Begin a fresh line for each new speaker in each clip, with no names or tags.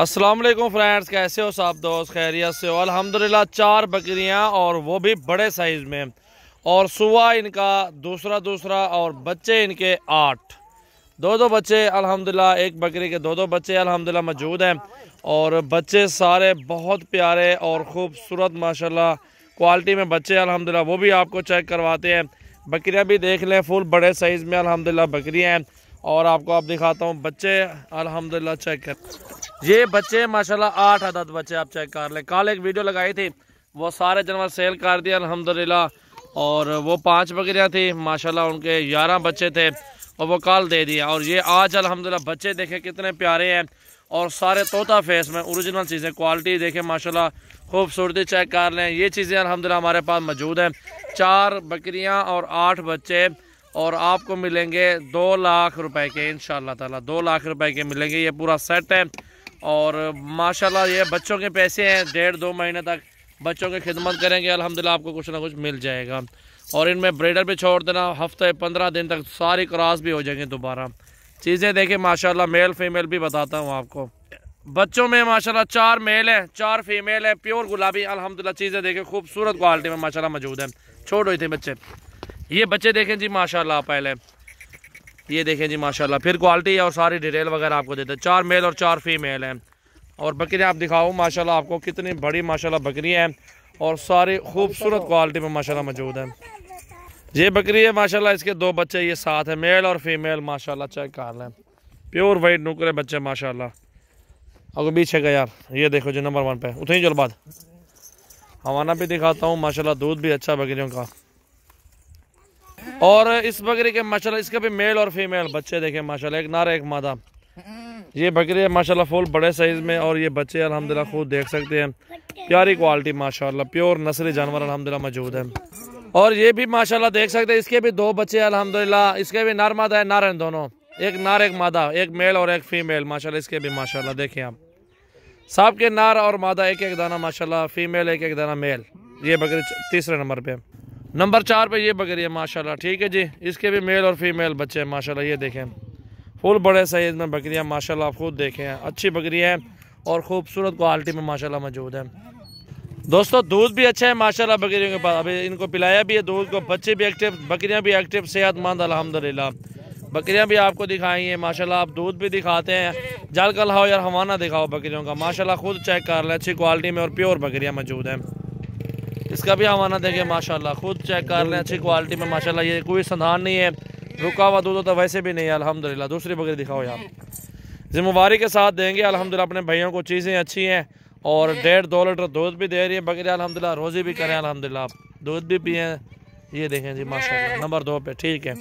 Aslam friends कैसे हो साहब दोस्त खैरियत से हो अल्हम्दुलिल्लाह चार बकरियां और वो भी बड़े साइज़ में और सुबह इनका दूसरा दूसरा और बच्चे इनके आठ दो दो बच्चे अलहमदिल्ला एक बकरी के दो दो बच्चे अलहमदिल्ला मौजूद हैं और बच्चे सारे बहुत प्यारे और ख़ूबसूरत माशाल्लाह क्वालिटी में बच्चे अलहमदिल्ला वो भी आपको चेक करवाते हैं बकरियाँ भी देख लें फुल बड़े साइज़ में अलहमदिल्ला बकरियाँ हैं और आपको आप दिखाता हूँ बच्चे अल्हम्दुलिल्लाह चेक कर ये बच्चे माशाल्लाह आठ अदद बच्चे आप चेक कर लें कल एक वीडियो लगाई थी वो सारे जानवर सेल कर दिए अलहमदिल्ला और वो पांच बकरियाँ थी माशाल्लाह उनके ग्यारह बच्चे थे और वो कल दे दिया और ये आज अलहमदिल्ला बच्चे देखे कितने प्यारे हैं और सारे तोता फेस में औरिजिनल चीज़ें क्वालिटी देखें माशाला खूबसूरती चेक कर लें ये चीज़ें अलहमदिल्ला हमारे पास मौजूद हैं चार बकरियाँ और आठ बच्चे और आपको मिलेंगे दो लाख रुपए के इन ताला दो लाख रुपए के मिलेंगे ये पूरा सेट है और माशाल्लाह ये बच्चों के पैसे हैं डेढ़ दो महीने तक बच्चों की खिदमत करेंगे अल्हम्दुलिल्लाह आपको कुछ ना कुछ मिल जाएगा और इनमें ब्रेडर भी छोड़ देना हफ्ते पंद्रह दिन तक सारी क्रॉस भी हो जाएंगे दोबारा चीज़ें देखें माशाला मेल फीमेल भी बताता हूँ आपको बच्चों में माशाल्लाह चार मेल हैं चार फीमेल हैं प्योर गुलाबी अल्हम्दुलिल्लाह चीज़ें देखें खूबसूरत क्वालिटी में माशाल्लाह मौजूद है छोड़ हुई थी बच्चे ये बच्चे देखें जी माशाल्लाह पहले ये देखें जी माशाल्लाह फिर क्वालिटी और सारी डिटेल वगैरह आपको देते हैं चार मेल और चार फीमेल हैं और बकरियाँ आप दिखाओ माशाल्लाह आपको कितनी बड़ी माशाल्लाह बकरियाँ हैं और सारी खूबसूरत क्वालिटी में माशाल्लाह मौजूद है ये बकरी है माशाल्लाह इसके दो बच्चे ये साथ हैं मेल और फीमेल माशा चेक कर लें प्योर वाइट नुकरे बच्चे माशाल्लाह अगर पीछे का यार ये देखो जी नंबर वन पे उतनी जल्द बाद हवाना भी दिखाता हूँ माशाल्लाह दूध भी अच्छा बकरियों का और इस बकरी के माशाल्लाह इसके भी मेल और फीमेल बच्चे देखे माशाल्लाह एक नारा एक मादा ये बकरी है माशाल्लाह फुल बड़े साइज में और ये बच्चे अलहमदिल्ला खुद देख सकते हैं प्यारी क्वालिटी माशाल्लाह प्योर नसली जानवर अलहमदिल्ला मौजूद है और ये भी माशाल्लाह देख सकते हैं इसके भी दो बच्चे अलहमदिल्ला इसके भी नर मादा है नार दोनों एक नार एक मादा एक मेल और एक फीमेल माशा इसके भी माशा देखे आप साहब के नार और मादा एक एक दाना माशा फीमेल एक एक दाना मेल ये बकरी तीसरे नंबर पे नंबर चार पे ये बकरी है माशाल्लाह ठीक है जी इसके भी मेल और फीमेल बच्चे हैं माशाल्लाह ये देखें फुल बड़े साइज़ में बकरियाँ माशाल्लाह आप खुद देखें अच्छी बकरी है और ख़ूबसूरत क्वालिटी में माशाल्लाह मौजूद है दोस्तों दूध भी अच्छा है माशाल्लाह बकरियों के पास अभी इनको पिलाया भी है दूध को बच्चे भी एक्टिव बकरियाँ भी एक्टिव सेहतमंद अलहमदिल्ला बकरियाँ भी आपको दिखाई हैं माशाल्लाह आप दूध भी दिखाते हैं जल कल हाओ यार हवाना दिखाओ बकरियों का माशाल्लाह खुद चेक कर लें अच्छी क्वालिटी में और प्योर बकरियाँ मौजूद हैं इसका भी हवाना देंगे माशाल्लाह खुद चेक कर लें अच्छी क्वालिटी में माशाल्लाह ये कोई संधान नहीं है रुका हुआ दूध होता वैसे भी नहीं है अलहमदिल्ला दूसरी बकरी दिखाओ यहाँ जिम्मेवारी के साथ देंगे अलहमदिल्ला अपने भाइयों को चीज़ें अच्छी हैं और डेढ़ दो लीटर दूध भी दे रही है बकरी अलहमदिल्ला रोज़ी भी करें अलहमदिल्ला दूध भी पिए ये देखें जी माशा नंबर दो पे ठीक है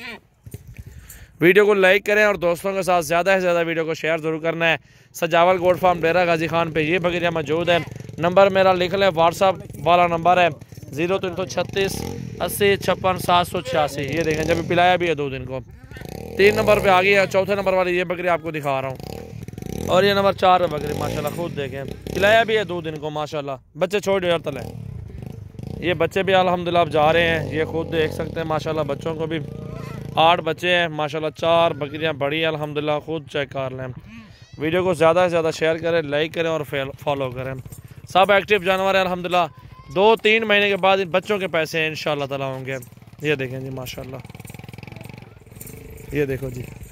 वीडियो को लाइक करें और दोस्तों के साथ ज़्यादा से ज़्यादा वीडियो को शेयर ज़रूर करना है सजावल गोड फार्म डेरा गाजी खान पे ये बकरियाँ मौजूद हैं नंबर मेरा लिख लें व्हाट्सअप वाला नंबर है ज़ीरो तीन सौ छत्तीस अस्सी छप्पन सात सौ छियासी ये देखें जब पिलाया भी है दो दिन को तीन नंबर पे आ गई है चौथे नंबर वाली ये बकरी आपको दिखा रहा हूँ और ये नंबर चार है बकरी माशाल्लाह खुद देखें पिलाया भी है दो दिन को माशाल्लाह बच्चे छोड़ दो तले ये बच्चे भी अलहमदिल्ला आप जा रहे हैं ये खुद देख सकते हैं माशाल्लाह बच्चों को भी आठ बच्चे हैं माशाल्लाह चार बकरियाँ बड़ी हैं अलहमदिल्ला खुद चेक कर लें वीडियो को ज़्यादा से ज़्यादा शेयर करें लाइक करें और फॉलो करें सब एक्टिव जानवर हैं अलहमदिल्ला दो तीन महीने के बाद इन बच्चों के पैसे हैं इन ताला होंगे ये देखें जी माशाल्लाह ये देखो जी